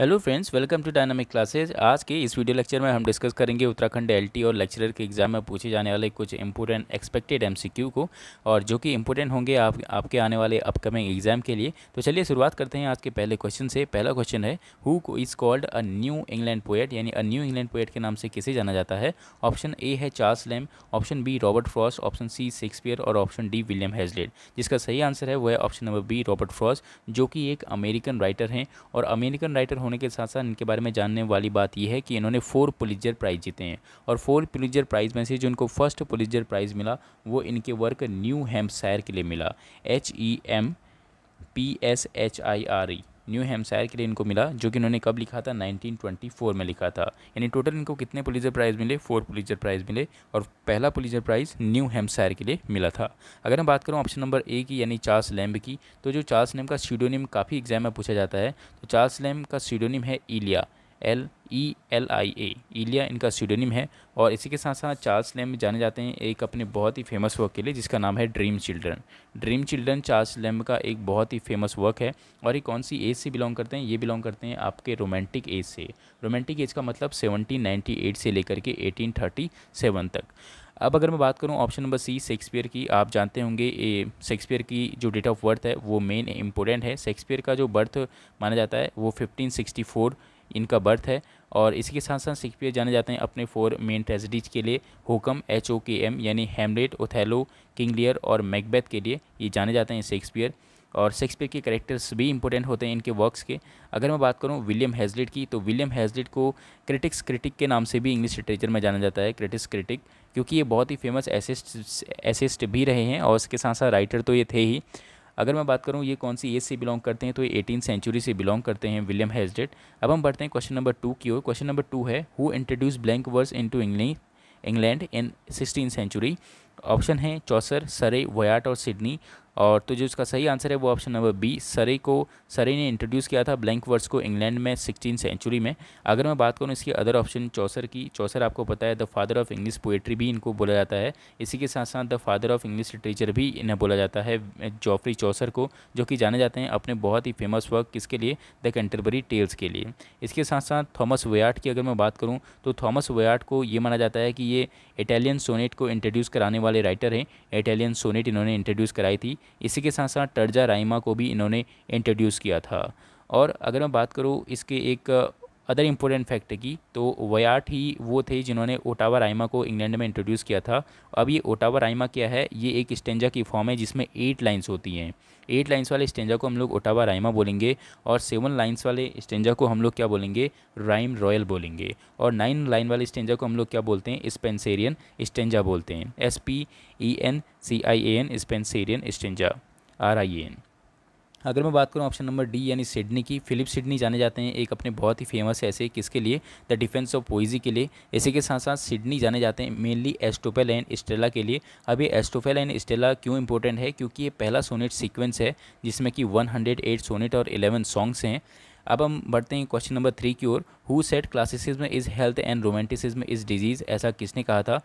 hello friends welcome to dynamic classes आज के इस वीडियो लेक्चर में हम डिस्कस करेंगे उत्तराखंड एलटी और लेक्चरर के एग्जाम में पूछे जाने वाले कुछ इंपोर्टेंट एक्सपेक्टेड एमसीक्यू को और जो कि इंपोर्टेंट होंगे आप आपके आने वाले अपकमिंग एग्जाम के लिए तो चलिए शुरुआत करते हैं आज के पहले क्वेश्चन से पहला क्वेश्चन है who is called a New England poet यानी अ न्यू इंग्लैंड पोएट के नाम से किसे जाना जाता है ऑप्शन ए है Charles Lamb option B Robert Frost option C Shakespeare और ऑप्शन डी विलियम हेजलेट जिसका सही आंसर है वह option number B Robert Frost जो कि एक अमेरिकन राइटर हैं और अमेरिकन राइटर होने के साथ साथ इनके बारे में जानने वाली बात यह है कि इन्होंने फोर पुलिजर प्राइज़ जीते हैं और फोर पुलिजर प्राइज़ में से जो इनको फर्स्ट पुलिजर प्राइज़ मिला वो इनके वर्क न्यू हेम्पशायर के लिए मिला H E M P S H I R E New Hampshire के लिए इनको मिला जो कि इन्होंने कब लिखा था 1924 में लिखा था यानी टोटल इनको कितने पुलिसर प्राइज़ मिले फोर पुलिसर प्राइज़ मिले और पहला पुलिसर प्राइज़ न्यू हेमसायर के लिए मिला था अगर मैं बात करूँ ऑप्शन नंबर ए की यानी चार्ल्स लैम्ब की तो जो चार्ल्स लैम का सीडोनिम काफ़ी एग्जाम में पूछा जाता है तो चार्ल्स लैम का सीडोनिम है ईलिया एल ई एल आई ए इलिया इनका सीडोनिम है और इसी के साथ साथ चार्ल्स लैम जाने जाते हैं एक अपने बहुत ही फेमस वर्क के लिए जिसका नाम है dream children dream children Charles Lamb का एक बहुत ही फेमस वर्क है और ये कौन सी एज से बिलोंग करते हैं ये बिलोंग करते हैं आपके रोमांटिक एज से रोमांटिक एज का मतलब सेवनटीन नाइन्टी एट से लेकर के एटीन थर्टी सेवन तक अब अगर मैं बात करूं ऑप्शन नंबर सी शेक्सपियर की आप जानते होंगे ये शेक्सपियर की जो डेट ऑफ बर्थ है वो मेन इंपॉर्टेंट है शेक्सपियर का जो बर्थ माना जाता है वो 1564 इनका बर्थ है और इसी के साथ साथ शेक्सपियर जाने जाते हैं अपने फोर मेन ट्रेजिडीज के लिए होकम एच ओ के एम यानी हेमलेट ओथेलो किंग लियर और मैकबेथ के लिए ये जाने जाते हैं शेक्सपियर और शेक्सपियर के करेक्टर्स भी इंपॉर्टेंट होते हैं इनके वर्क्स के अगर मैं बात करूँ विलियम हैजलिट की तो विलियम हैजलिट को क्रिटिक्स क्रिटिक के नाम से भी इंग्लिश लिटरेचर में जाना जाता है क्रिटिक्स क्रिटिक क्योंकि ये बहुत ही फेमस एसिस्ट एसिस्ट भी रहे हैं और उसके साथ साथ राइटर तो ये थे ही अगर मैं बात करूँ ये कौन सी एज से बिलोंग करते हैं तो ये एटीन सेंचुरी से बिलोंग करते हैं विलियम हेजडेट अब हम बढ़ते हैं क्वेश्चन नंबर टू की ओर क्वेश्चन नंबर टू है who introduce blank verse into England in sixteen century option है चौसर सरे वयाट और सिडनी और तो जो इसका सही आंसर है वो ऑप्शन नंबर बी सरे को सरे ने इंट्रोड्यूस किया था ब्लैंक वर्ड्स को इंग्लैंड में सिक्सटीन सेंचुरी में अगर मैं बात करूँ इसकी अदर ऑप्शन चौसर की चौसर आपको पता है the father of English poetry भी इनको बोला जाता है इसी के साथ साथ the father of English literature भी इन्हें बोला जाता है जॉफरी चौसर को जो कि जाने जाते हैं अपने बहुत ही फेमस वर्क किसके लिए द कंटरबरी टेल्स के लिए इसके साथ साथ थॉमस वेयाट की अगर मैं बात करूँ तो थॉमस वेयाट को ये माना जाता है कि ये इटालियन सोनेट को इंट्रोड्यूस कराने वाले राइटर हैं इटालियन सोनेट इन्होंने इंट्रोड्यूस कराई थी इसी के साथ साथ टर्जा राइमा को भी इन्होंने इंट्रोड्यूस किया था और अगर मैं बात करूँ इसके एक अदर इम्पोर्टेंट फैक्ट की तो वयाट ही वो थे जिन्होंने ओटावा राइमा को इंग्लैंड में इंट्रोड्यूस किया था अब ये ओटावा राइमा क्या है ये एक स्टेंजा की फॉर्म है जिसमें एट लाइन्स होती हैं एट लाइन्स वाले स्टेंजा को हम लोग ओटावा राइमा बोलेंगे और सेवन लाइन्स वाले स्टेंजा को हम लोग क्या बोलेंगे राइम रॉयल बोलेंगे और नाइन लाइन वाले स्टेंजा को हम लोग क्या बोलते हैं स्पेंसेरियन स्टेंजा बोलते हैं S P E N C I A N Spenserian stanza R I A N अगर मैं बात करूँ ऑप्शन नंबर डी यानी सिडनी की फिलिप सिडनी जाने जाते हैं एक अपने बहुत ही फेमस ऐसे किसके लिए द डिफेंस ऑफ पोइजी के लिए इसी के साथ साथ सिडनी जाने जाते हैं मेनली एस्टोफेल एंड स्टेला के लिए अब ये एस्टोफेल एंड स्टेला क्यों इंपॉर्टेंट है क्योंकि ये पहला सोनेट सिक्वेंस है जिसमें कि वन सोनेट और एलेवन सॉन्ग्स हैं अब हम बढ़ते हैं क्वेश्चन नंबर थ्री की ओर who said classicism is health and romanticism is disease ऐसा किसने कहा था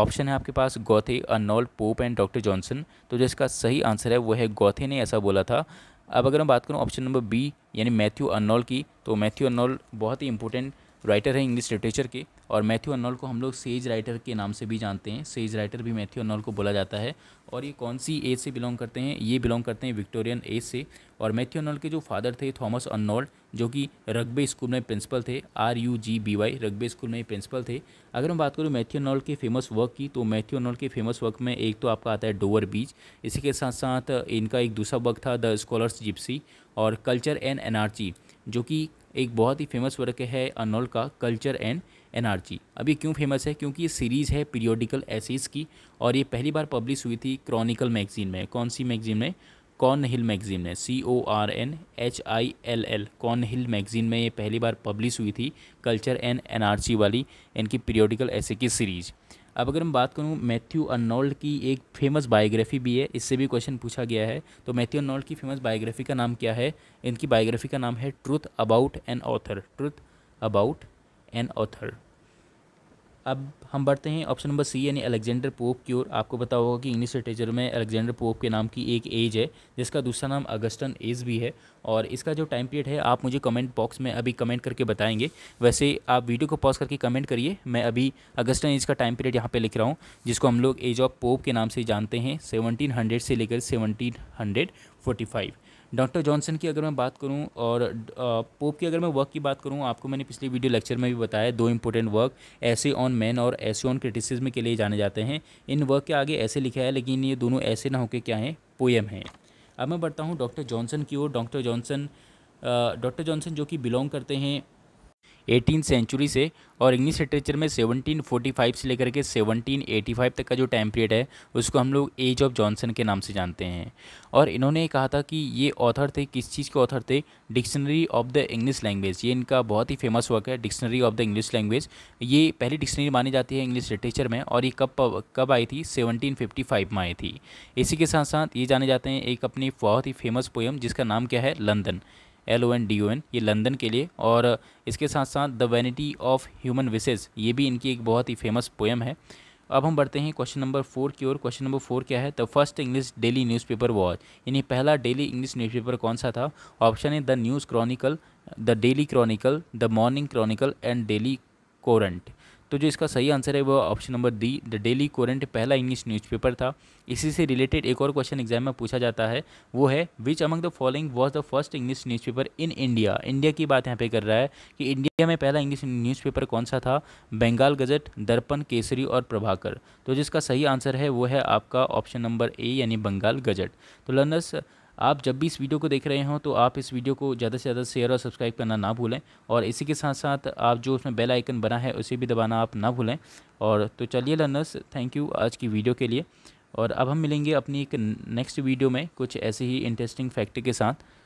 ऑप्शन है आपके पास Goethe Arnold Pope and doctor Johnson तो जिसका सही आंसर है वो है गौथे ने ऐसा बोला था अब अगर मैं बात करूँ ऑप्शन नंबर बी यानी मैथ्यू अर्नॉल की तो मैथ्यू अर्नॉल बहुत ही इंपॉर्टेंट राइटर है इंग्लिश लिटरेचर के और मैथ्यू अनोल को हम लोग सेज राइटर के नाम से भी जानते हैं सेज राइटर भी मैथ्यू अनोल को बोला जाता है और ये कौन सी एज से बिलोंग करते हैं ये बिलोंग करते हैं विक्टोरियन एज से और मैथ्यू अनोल के जो फादर थे थॉमस अनोल जो कि रग्बे स्कूल में प्रिंसिपल थे R U G B Y Rugby school में प्रिंसिपल थे अगर मैं बात करूँ मैथ्यू अनोल के फेमस वर्क की तो मैथ्यू अनोल के फेमस वर्क में एक तो आपका आता है डोवर बीच इसी के साथ साथ इनका एक दूसरा वर्क था द स्कॉलर्स जिप्सी और कल्चर एंड एनआरजी जो कि एक बहुत ही फेमस वर्क है अनोल का कल्चर एंड एनआरजी अब ये क्यों फेमस है क्योंकि ये सीरीज़ है पीरियोडिकल एसेज की और ये पहली बार पब्लिश हुई थी क्रॉनिकल मैगजीन में कौन सी मैगजीन में कॉर्न हिल मैगजीन में C O R N H I L L Cornhill magazine में ये पहली बार पब्लिश हुई थी कल्चर एंड सी वाली इनकी पीरियोडिकल ऐसे की सीरीज़ अब अगर हम बात करूँ मैथ्यू अर्नोल्ड की एक फेमस बायोग्राफी भी है इससे भी क्वेश्चन पूछा गया है तो मैथ्यू अर्नोल्ड की फेमस बायोग्राफी का नाम क्या है इनकी बायोग्राफी का नाम है truth about an author truth about an author अब हम बढ़ते हैं ऑप्शन नंबर सी यानी अलेक्जेंडर पोप की ओर आपको पता होगा कि इंग्लिश लिटरेचर में अलेक्जेंडर पोप के नाम की एक एज है जिसका दूसरा नाम अगस्टन एज भी है और इसका जो टाइम पीरियड है आप मुझे कमेंट बॉक्स में अभी कमेंट करके बताएंगे वैसे आप वीडियो को पॉज करके कमेंट करिए मैं अभी अगस्टन एज का टाइम पीरियड यहाँ पर लिख रहा हूँ जिसको हम लोग एज ऑफ पोप के नाम से जानते हैं सेवनटीन से लेकर सेवनटीन डॉक्टर जॉनसन की अगर मैं बात करूँ और पोप की अगर मैं वर्क की बात करूँ आपको मैंने पिछले वीडियो लेक्चर में भी बताया दो important work essay on man और ऐसे ऑन क्रिटिसिज्म के लिए जाने जाते हैं इन वर्क के आगे ऐसे लिखा है लेकिन ये दोनों ऐसे ना होकर क्या हैं पोएम हैं अब मैं बढ़ता हूँ डॉक्टर जॉनसन की ओर डॉक्टर जॉनसन डॉक्टर जॉनसन जो कि बिलोंग करते हैं एटीन सेंचुरी से और इंग्लिश लिटरेचर में 1745 से लेकर के 1785 तक का जो टाइम पीरियड है उसको हम लोग एज ऑफ जॉनसन के नाम से जानते हैं और इन्होंने कहा था कि ये ऑथर थे किस चीज़ के ऑथर थे dictionary of the English language ये इनका बहुत ही फेमस वर्क है dictionary of the English language ये पहली डिक्शनरी मानी जाती है इंग्लिश लिटरेचर में और ये कब कब आई थी फाइव में आई थी इसी के साथ साथ ये जाने जाते हैं एक अपनी बहुत ही फेमस पोएम जिसका नाम क्या है London L O N D O N ये लंदन के लिए और इसके साथ साथ the vanity of human wishes ये भी इनकी एक बहुत ही फेमस पोएम है अब हम बढ़ते हैं क्वेश्चन नंबर फोर की ओर क्वेश्चन नंबर फोर क्या है the first English daily newspaper was यानी पहला डेली इंग्लिश न्यूज़पेपर कौन सा था ऑप्शन है the news chronicle the daily chronicle the morning chronicle and daily courant तो जो इसका सही आंसर है वो option number D the daily courant पहला इंग्लिश न्यूज़पेपर था इसी से रिलेटेड एक और क्वेश्चन एग्जाम में पूछा जाता है वो है which among the following was the first English newspaper in India India की बात यहाँ पे कर रहा है कि इंडिया में पहला इंग्लिश न्यूज़पेपर कौन सा था बंगाल गजट दर्पण केसरी और प्रभाकर तो जिसका सही आंसर है वो है आपका ऑप्शन नंबर ए यानी बंगाल गजट तो लर्नर्स आप जब भी इस वीडियो को देख रहे हो तो आप इस वीडियो को ज़्यादा से ज़्यादा शेयर और सब्सक्राइब करना ना भूलें और इसी के साथ साथ आप जो उसमें बेल आइकन बना है उसे भी दबाना आप ना भूलें और तो चलिए लर्नर्स थैंक यू आज की वीडियो के लिए और अब हम मिलेंगे अपनी एक नेक्स्ट वीडियो में कुछ ऐसे ही इंटरेस्टिंग फैक्ट के साथ